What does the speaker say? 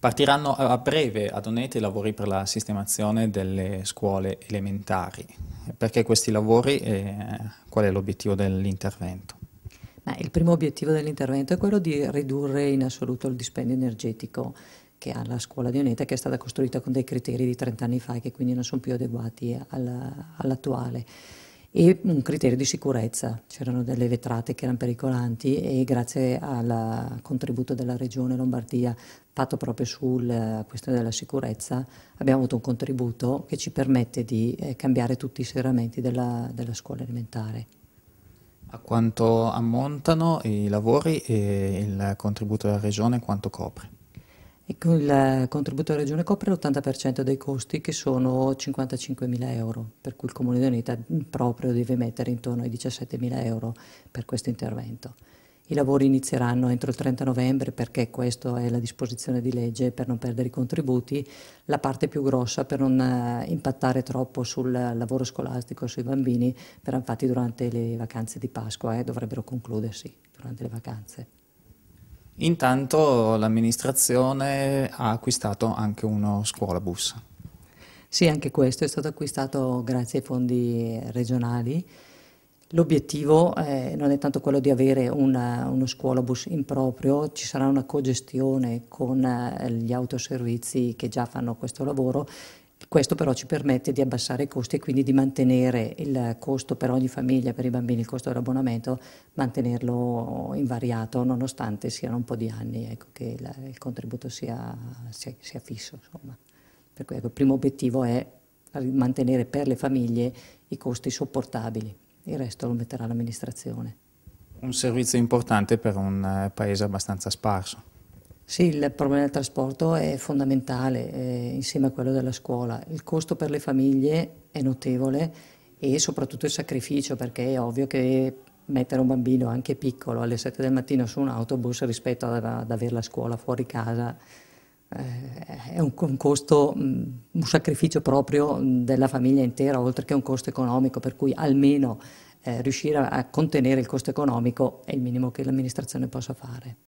Partiranno a breve ad Onete i lavori per la sistemazione delle scuole elementari. Perché questi lavori e eh, qual è l'obiettivo dell'intervento? il primo obiettivo dell'intervento è quello di ridurre in assoluto il dispendio energetico che ha la scuola di Onete, che è stata costruita con dei criteri di 30 anni fa e che quindi non sono più adeguati all'attuale e un criterio di sicurezza, c'erano delle vetrate che erano pericolanti e grazie al contributo della Regione Lombardia fatto proprio sulla eh, questione della sicurezza abbiamo avuto un contributo che ci permette di eh, cambiare tutti i serramenti della, della scuola elementare. A quanto ammontano i lavori e il contributo della Regione quanto copre? il contributo della Regione copre l'80% dei costi che sono 55.000 euro, per cui il Comune di Unità proprio deve mettere intorno ai 17.000 euro per questo intervento. I lavori inizieranno entro il 30 novembre perché questa è la disposizione di legge per non perdere i contributi, la parte più grossa per non eh, impattare troppo sul lavoro scolastico sui bambini verranno fatti durante le vacanze di Pasqua e eh, dovrebbero concludersi durante le vacanze. Intanto l'amministrazione ha acquistato anche uno scuolabus. Sì, anche questo è stato acquistato grazie ai fondi regionali. L'obiettivo eh, non è tanto quello di avere una, uno scuolabus in proprio, ci sarà una cogestione con eh, gli autoservizi che già fanno questo lavoro questo però ci permette di abbassare i costi e quindi di mantenere il costo per ogni famiglia, per i bambini, il costo dell'abbonamento, mantenerlo invariato nonostante siano un po' di anni ecco, che il, il, contributo sia, sia, sia fisso. Insomma. Per cui ecco, il primo obiettivo è mantenere per le famiglie i costi sopportabili, il resto lo metterà l'amministrazione. Un servizio importante per un eh, paese abbastanza sparso. Sì, il problema del trasporto è fondamentale eh, insieme a quello della scuola. Il costo per le famiglie è notevole e soprattutto il sacrificio perché è ovvio che mettere un bambino anche piccolo alle 7 del mattino su un autobus rispetto ad, ad avere la scuola fuori casa eh, è un, un costo, mm, un sacrificio proprio della famiglia intera oltre che un costo economico per cui almeno eh, riuscire a, a contenere il costo economico è il minimo che l'amministrazione possa fare.